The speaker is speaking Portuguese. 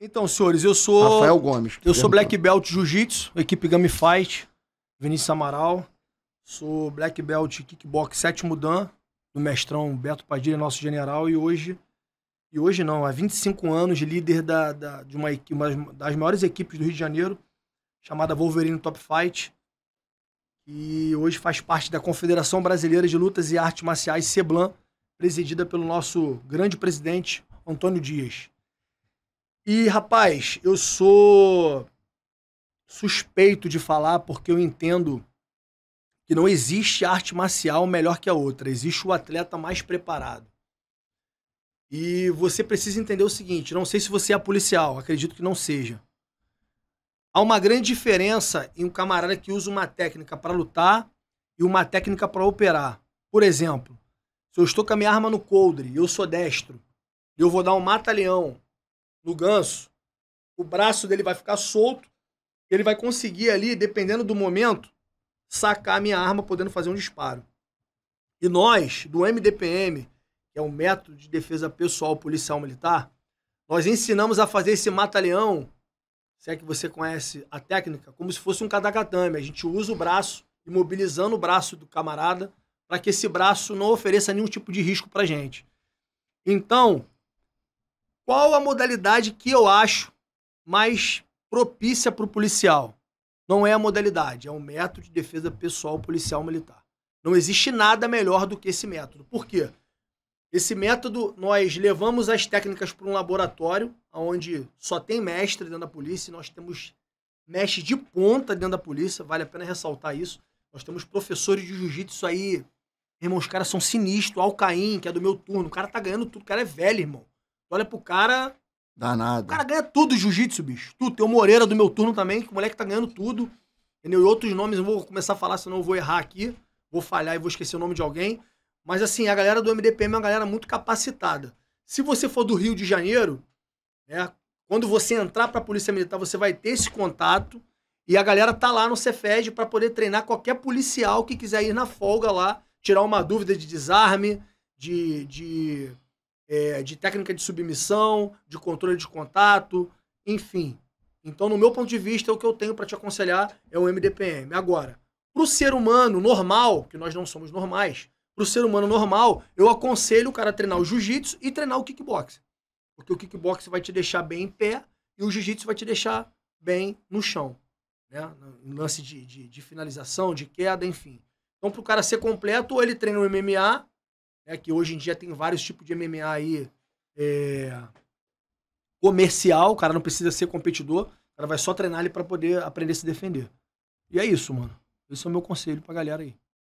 Então, senhores, eu sou. Rafael Gomes. Eu sou Black Belt Jiu-Jitsu, equipe Gummy Fight, Vinícius Amaral. Sou Black Belt Kickbox sétimo Dan, do mestrão Beto Padilha, nosso general, e hoje. E hoje não, há 25 anos, líder da, da de uma, uma, das maiores equipes do Rio de Janeiro, chamada Wolverine Top Fight. E hoje faz parte da Confederação Brasileira de Lutas e Artes Marciais, CEBLAN, presidida pelo nosso grande presidente, Antônio Dias. E, rapaz, eu sou suspeito de falar porque eu entendo que não existe arte marcial melhor que a outra, existe o atleta mais preparado. E você precisa entender o seguinte: não sei se você é policial, acredito que não seja. Há uma grande diferença em um camarada que usa uma técnica para lutar e uma técnica para operar. Por exemplo, se eu estou com a minha arma no coldre e eu sou destro, eu vou dar um mata-leão do ganso, o braço dele vai ficar solto, ele vai conseguir ali, dependendo do momento, sacar a minha arma podendo fazer um disparo. E nós, do MDPM, que é o método de defesa pessoal policial militar, nós ensinamos a fazer esse mata-leão, se é que você conhece a técnica, como se fosse um kadakatame. A gente usa o braço, imobilizando o braço do camarada, para que esse braço não ofereça nenhum tipo de risco para gente. Então, qual a modalidade que eu acho mais propícia para o policial? Não é a modalidade, é um método de defesa pessoal policial militar. Não existe nada melhor do que esse método. Por quê? Esse método, nós levamos as técnicas para um laboratório, onde só tem mestre dentro da polícia, e nós temos mestre de ponta dentro da polícia, vale a pena ressaltar isso. Nós temos professores de jiu-jitsu aí, irmão, os caras são sinistros, Alcaim, que é do meu turno, o cara tá ganhando tudo, o cara é velho, irmão. Tu olha pro cara. Danado. O cara ganha tudo jiu-jitsu, bicho. tu Tem o Moreira do meu turno também, que o moleque tá ganhando tudo. Entendeu? E outros nomes, não vou começar a falar, senão eu vou errar aqui. Vou falhar e vou esquecer o nome de alguém. Mas assim, a galera do MDPM é uma galera muito capacitada. Se você for do Rio de Janeiro, né, quando você entrar para a Polícia Militar, você vai ter esse contato e a galera tá lá no Cefed para poder treinar qualquer policial que quiser ir na folga lá, tirar uma dúvida de desarme, de, de é, de técnica de submissão, de controle de contato, enfim. Então, no meu ponto de vista, o que eu tenho para te aconselhar é o MDPM. Agora, para o ser humano normal, que nós não somos normais, para o ser humano normal, eu aconselho o cara a treinar o jiu-jitsu e treinar o kickboxing. Porque o kickboxing vai te deixar bem em pé e o jiu-jitsu vai te deixar bem no chão. Né? No lance de, de, de finalização, de queda, enfim. Então, para o cara ser completo, ou ele treina o MMA é que hoje em dia tem vários tipos de MMA aí é, comercial, o cara não precisa ser competidor, o cara vai só treinar ele para poder aprender a se defender. E é isso, mano. Esse é o meu conselho pra galera aí.